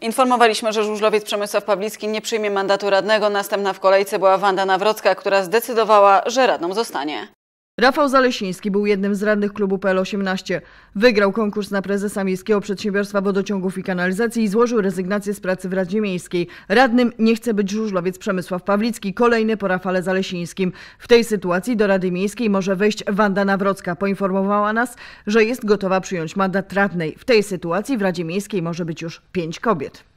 Informowaliśmy, że żużlowiec Przemysław Pawlicki nie przyjmie mandatu radnego. Następna w kolejce była Wanda Nawrocka, która zdecydowała, że radną zostanie. Rafał Zalesiński był jednym z radnych klubu PL18. Wygrał konkurs na prezesa Miejskiego Przedsiębiorstwa Wodociągów i Kanalizacji i złożył rezygnację z pracy w Radzie Miejskiej. Radnym nie chce być żużlowiec Przemysław Pawlicki, kolejny po Rafale Zalesińskim. W tej sytuacji do Rady Miejskiej może wejść Wanda Nawrocka. Poinformowała nas, że jest gotowa przyjąć mandat radnej. W tej sytuacji w Radzie Miejskiej może być już pięć kobiet.